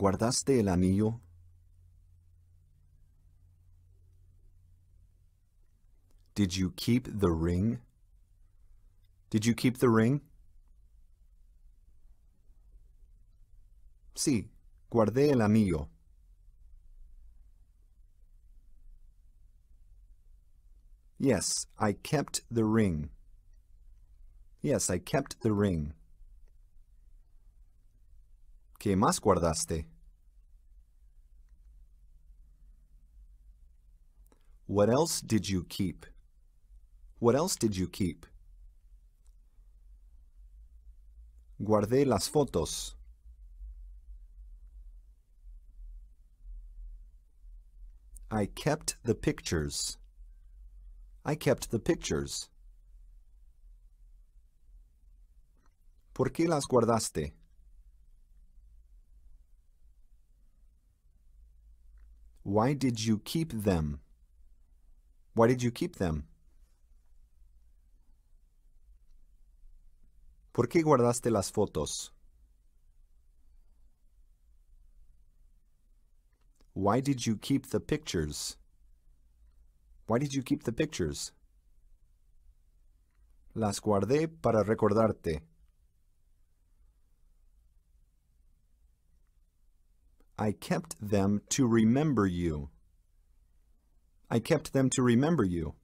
guardaste el anillo? Did you keep the ring? Did you keep the ring? Sí, guardé el anillo. Yes, I kept the ring. Yes, I kept the ring. ¿Qué más guardaste? What else did you keep? What else did you keep? Guardé las fotos. I kept the pictures. I kept the pictures. ¿Por qué las guardaste? Why did you keep them? Why did you keep them? ¿Por qué guardaste las fotos? Why did you keep the pictures? Why did you keep the pictures? Las guardé para recordarte. I kept them to remember you. I kept them to remember you.